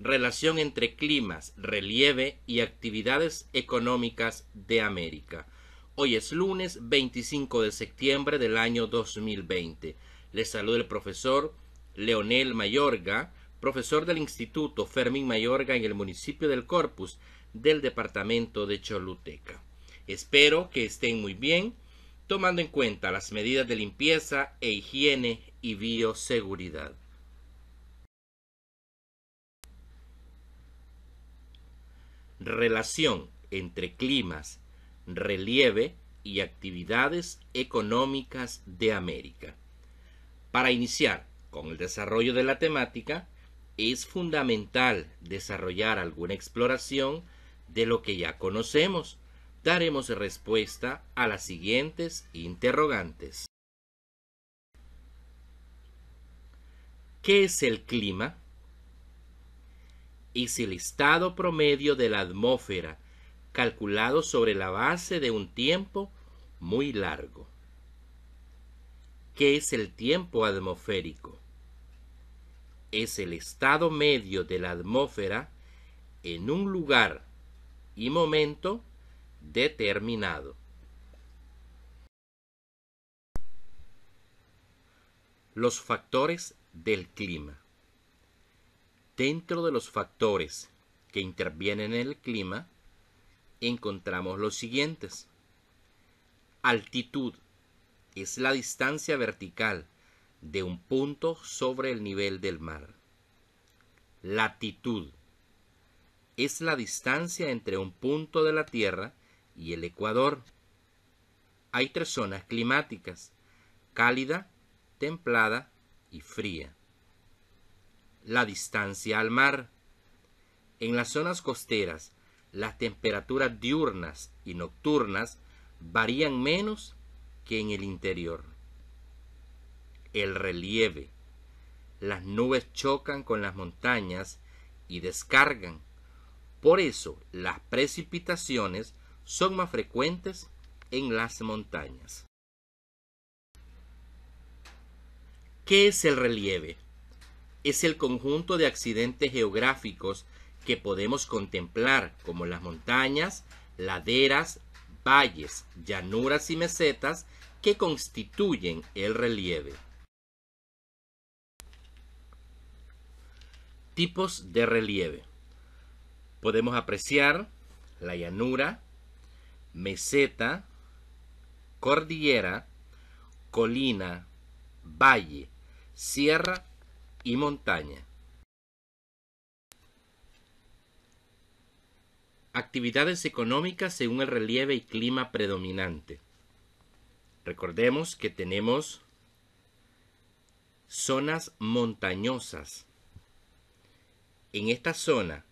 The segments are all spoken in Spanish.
relación entre climas, relieve y actividades económicas de América. Hoy es lunes 25 de septiembre del año 2020. Les saluda el profesor Leonel Mayorga, profesor del Instituto Fermín Mayorga en el municipio del Corpus del departamento de Choluteca. Espero que estén muy bien, tomando en cuenta las medidas de limpieza e higiene y bioseguridad. relación entre climas, relieve y actividades económicas de América. Para iniciar con el desarrollo de la temática, es fundamental desarrollar alguna exploración de lo que ya conocemos. Daremos respuesta a las siguientes interrogantes. ¿Qué es el clima? y si estado promedio de la atmósfera calculado sobre la base de un tiempo muy largo. ¿Qué es el tiempo atmosférico? Es el estado medio de la atmósfera en un lugar y momento determinado. Los factores del clima. Dentro de los factores que intervienen en el clima, encontramos los siguientes. Altitud es la distancia vertical de un punto sobre el nivel del mar. Latitud es la distancia entre un punto de la Tierra y el Ecuador. Hay tres zonas climáticas, cálida, templada y fría la distancia al mar. En las zonas costeras, las temperaturas diurnas y nocturnas varían menos que en el interior. El relieve. Las nubes chocan con las montañas y descargan. Por eso las precipitaciones son más frecuentes en las montañas. ¿Qué es el relieve? es el conjunto de accidentes geográficos que podemos contemplar, como las montañas, laderas, valles, llanuras y mesetas que constituyen el relieve. Tipos de relieve. Podemos apreciar la llanura, meseta, cordillera, colina, valle, sierra y montaña. Actividades económicas según el relieve y clima predominante. Recordemos que tenemos zonas montañosas. En esta zona,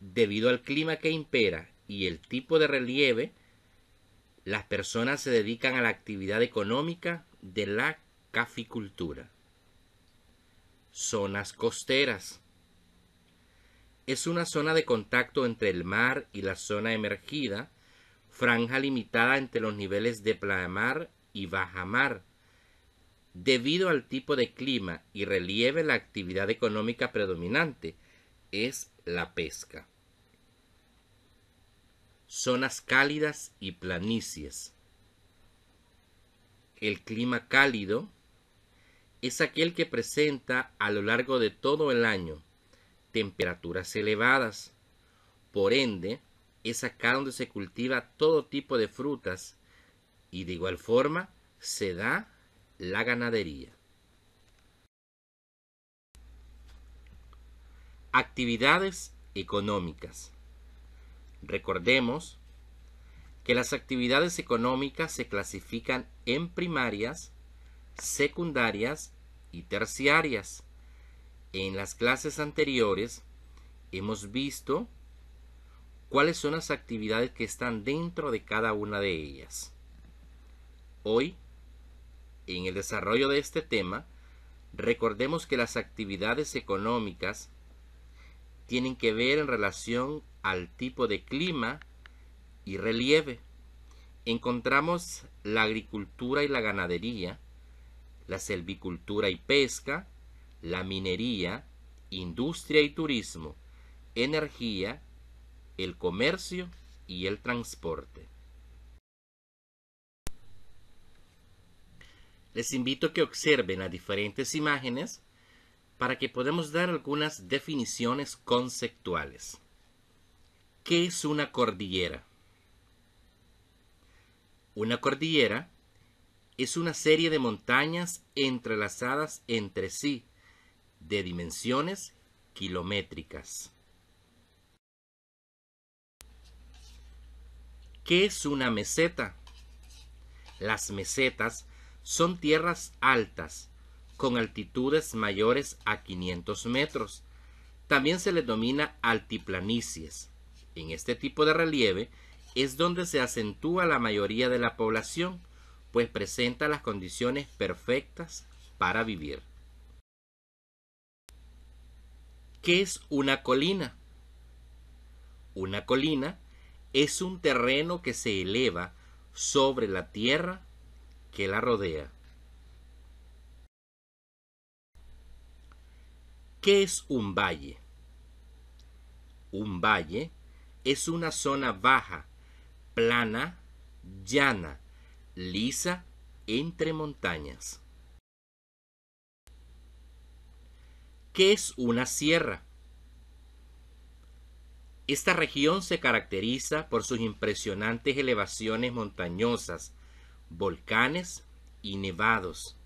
debido al clima que impera y el tipo de relieve, las personas se dedican a la actividad económica de la caficultura zonas costeras. Es una zona de contacto entre el mar y la zona emergida, franja limitada entre los niveles de pleamar y bajamar. Debido al tipo de clima y relieve, la actividad económica predominante es la pesca. Zonas cálidas y planicies. El clima cálido es aquel que presenta a lo largo de todo el año temperaturas elevadas. Por ende, es acá donde se cultiva todo tipo de frutas y de igual forma se da la ganadería. Actividades económicas. Recordemos que las actividades económicas se clasifican en primarias, secundarias y terciarias. En las clases anteriores hemos visto cuáles son las actividades que están dentro de cada una de ellas. Hoy, en el desarrollo de este tema, recordemos que las actividades económicas tienen que ver en relación al tipo de clima y relieve. Encontramos la agricultura y la ganadería, la selvicultura y pesca, la minería, industria y turismo, energía, el comercio y el transporte. Les invito a que observen las diferentes imágenes para que podamos dar algunas definiciones conceptuales. ¿Qué es una cordillera? Una cordillera es una serie de montañas entrelazadas entre sí, de dimensiones kilométricas. ¿Qué es una meseta? Las mesetas son tierras altas, con altitudes mayores a 500 metros. También se les denomina altiplanicies. En este tipo de relieve es donde se acentúa la mayoría de la población, pues presenta las condiciones perfectas para vivir. ¿Qué es una colina? Una colina es un terreno que se eleva sobre la tierra que la rodea. ¿Qué es un valle? Un valle es una zona baja, plana, llana, lisa entre montañas. ¿Qué es una sierra? Esta región se caracteriza por sus impresionantes elevaciones montañosas, volcanes y nevados.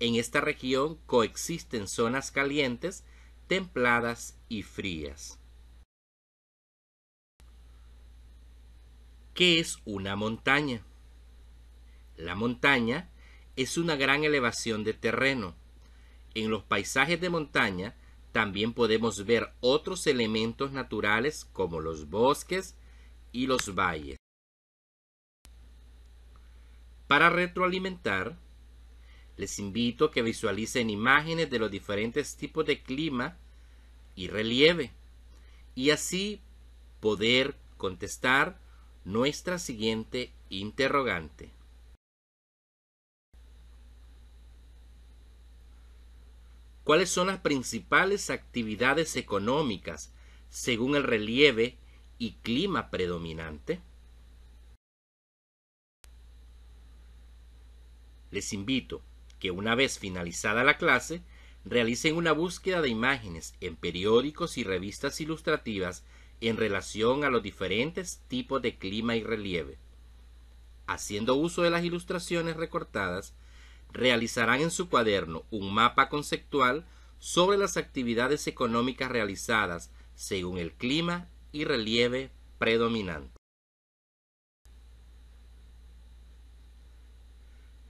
En esta región coexisten zonas calientes, templadas y frías. ¿Qué es una montaña? La montaña es una gran elevación de terreno. En los paisajes de montaña también podemos ver otros elementos naturales como los bosques y los valles. Para retroalimentar, les invito a que visualicen imágenes de los diferentes tipos de clima y relieve y así poder contestar nuestra siguiente interrogante. cuáles son las principales actividades económicas según el relieve y clima predominante? Les invito que una vez finalizada la clase, realicen una búsqueda de imágenes en periódicos y revistas ilustrativas en relación a los diferentes tipos de clima y relieve. Haciendo uso de las ilustraciones recortadas, realizarán en su cuaderno un mapa conceptual sobre las actividades económicas realizadas según el clima y relieve predominante.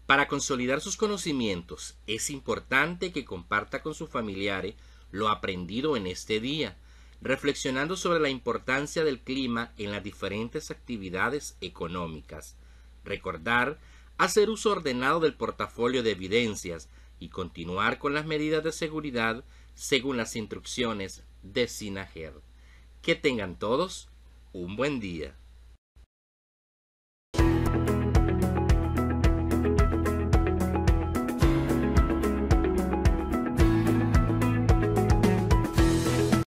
Para consolidar sus conocimientos es importante que comparta con sus familiares lo aprendido en este día, reflexionando sobre la importancia del clima en las diferentes actividades económicas. Recordar hacer uso ordenado del portafolio de evidencias y continuar con las medidas de seguridad según las instrucciones de Sinajer. Que tengan todos un buen día.